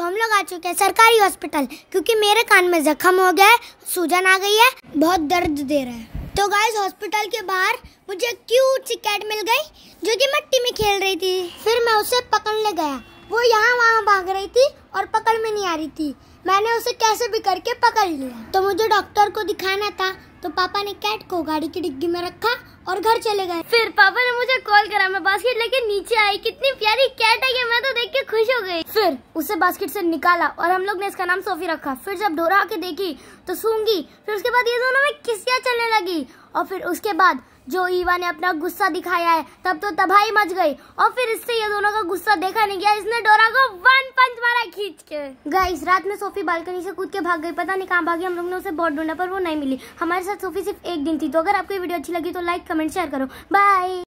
तो हम लोग आ चुके हैं सरकारी हॉस्पिटल क्योंकि मेरे कान में जख्म हो गया है सूजन आ गई है बहुत दर्द दे रहा है तो गाय हॉस्पिटल के बाहर मुझे क्यूट सी कैट मिल गई जो कि मट्टी में खेल रही थी फिर मैं उसे पकड़ने गया वो यहाँ वहाँ भाग रही थी पकड़ में नहीं आ रही थी मैंने उसे कैसे भी करके पकड़ लिया तो मुझे डॉक्टर को दिखाना था तो पापा ने कैट को गाड़ी की डिग्गी में रखा और घर चले गए फिर पापा ने मुझे कॉल करा मैं बास्केट लेके नीचे आई कितनी प्यारी कैट है कि मैं तो देख के खुश हो गई फिर उसे बास्केट से निकाला और हम लोग ने इसका नाम सोफी रखा फिर जब डोरा के देखी तो सूंगी फिर उसके बाद ये दोनों में किसिया चलने लगी और फिर उसके बाद जो ईवा ने अपना गुस्सा दिखाया है तब तो तबाही मच गई और फिर इससे ये दोनों का गुस्सा देखा नहीं गया इसने डोरा को वन पंच मारा गाइस रात में सोफी बालकनी से कूद के भाग गई पता नहीं कहाँ भागी हम लोग ने उसे बहुत ढूंढा पर वो नहीं मिली हमारे साथ सोफी सिर्फ एक दिन थी तो अगर आपको वीडियो अच्छी लगी तो लाइक कमेंट शेयर करो बाय